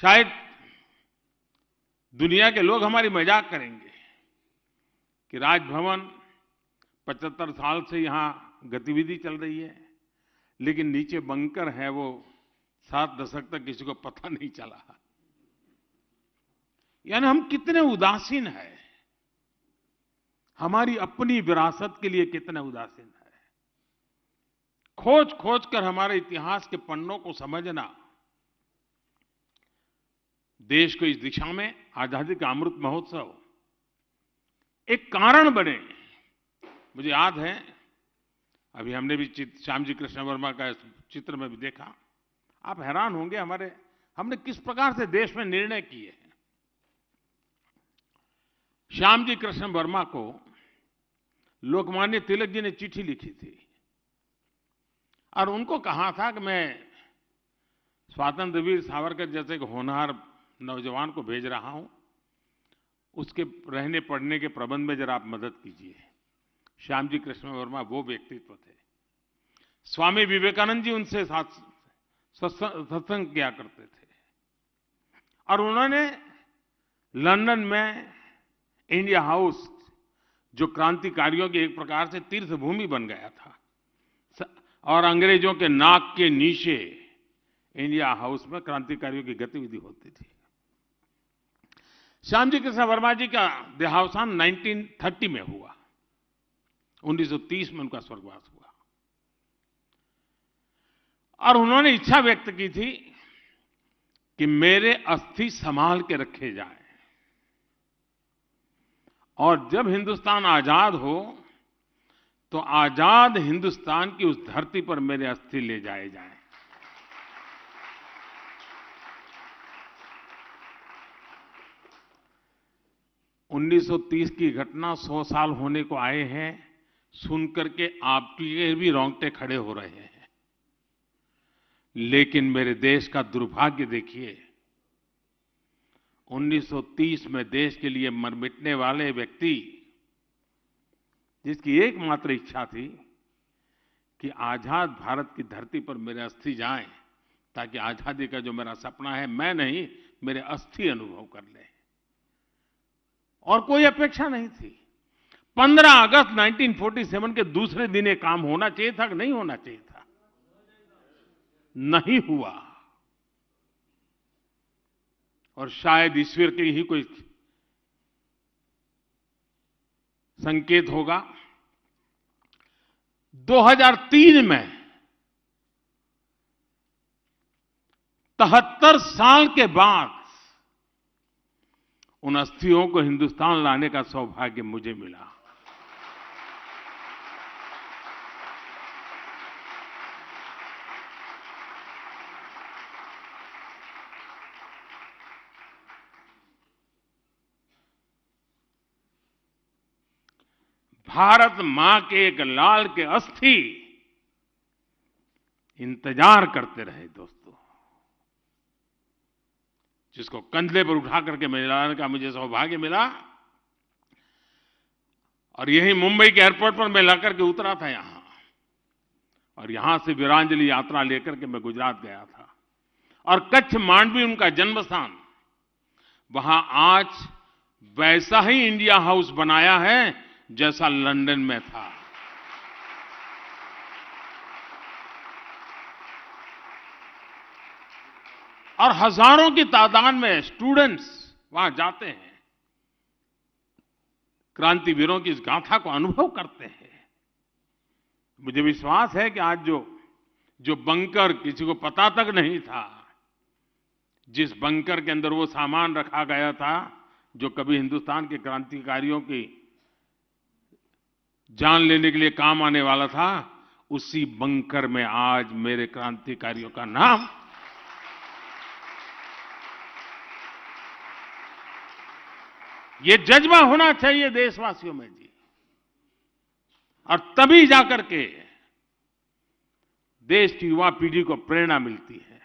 शायद दुनिया के लोग हमारी मजाक करेंगे कि राजभवन 75 साल से यहां गतिविधि चल रही है लेकिन नीचे बंकर है वो सात दशक तक किसी को पता नहीं चला यानी हम कितने उदासीन है हमारी अपनी विरासत के लिए कितने उदासीन है खोज खोज कर हमारे इतिहास के पन्नों को समझना देश को इस दिशा में आज़ादी का अमृत महोत्सव एक कारण बने मुझे याद है अभी हमने भी श्याम जी कृष्ण वर्मा का चित्र में भी देखा आप हैरान होंगे हमारे हमने किस प्रकार से देश में निर्णय किए हैं श्याम जी कृष्ण वर्मा को लोकमान्य तिलक जी ने चिट्ठी लिखी थी और उनको कहा था कि मैं स्वातंत्र वीर सावरकर जैसे एक होनहार नौजवान को भेज रहा हूं उसके रहने पढ़ने के प्रबंध में जरा आप मदद कीजिए श्याम जी कृष्ण वर्मा वो व्यक्तित्व थे स्वामी विवेकानंद जी उनसे साथ सत्संग किया करते थे और उन्होंने लंदन में इंडिया हाउस जो क्रांतिकारियों की एक प्रकार से तीर्थ भूमि बन गया था और अंग्रेजों के नाक के नीचे इंडिया हाउस में क्रांतिकारियों की गतिविधि होती थी श्यामजी कृष्ण वर्मा जी का देहावसान 1930 में हुआ 1930 में उनका स्वर्गवास हुआ और उन्होंने इच्छा व्यक्त की थी कि मेरे अस्थि संभाल के रखे जाए और जब हिंदुस्तान आजाद हो तो आजाद हिंदुस्तान की उस धरती पर मेरे अस्थि ले जाए जाएं 1930 की घटना 100 साल होने को आए हैं सुनकर के आपके भी रोंगटे खड़े हो रहे हैं लेकिन मेरे देश का दुर्भाग्य देखिए 1930 में देश के लिए मर मिटने वाले व्यक्ति जिसकी एकमात्र इच्छा थी कि आज़ाद भारत की धरती पर मेरे अस्थि जाएं ताकि आज़ादी का जो मेरा सपना है मैं नहीं मेरे अस्थि अनुभव कर लें और कोई अपेक्षा नहीं थी 15 अगस्त 1947 के दूसरे दिन ये काम होना चाहिए था कि नहीं होना चाहिए था नहीं हुआ और शायद ईश्वर के ही कोई संकेत होगा 2003 में तहत्तर साल के बाद उन अस्थियों को हिंदुस्तान लाने का सौभाग्य मुझे मिला भारत मां के एक लाल के अस्थि इंतजार करते रहे दोस्तों जिसको कंधे पर उठा करके मिलाने का मुझे सौभाग्य मिला और यही मुंबई के एयरपोर्ट पर मैं लाकर के उतरा था यहां और यहां से वीरांजलि यात्रा लेकर के मैं गुजरात गया था और कच्छ मांडवी उनका जन्म स्थान वहां आज वैसा ही इंडिया हाउस बनाया है जैसा लंदन में था और हजारों की तादाद में स्टूडेंट्स वहां जाते हैं क्रांतिवीरों की इस गाथा को अनुभव करते हैं मुझे विश्वास है कि आज जो जो बंकर किसी को पता तक नहीं था जिस बंकर के अंदर वो सामान रखा गया था जो कभी हिंदुस्तान के क्रांतिकारियों की जान लेने के लिए काम आने वाला था उसी बंकर में आज मेरे क्रांतिकारियों का नाम ये जज्बा होना चाहिए देशवासियों में जी और तभी जाकर के देश की युवा पीढ़ी को प्रेरणा मिलती है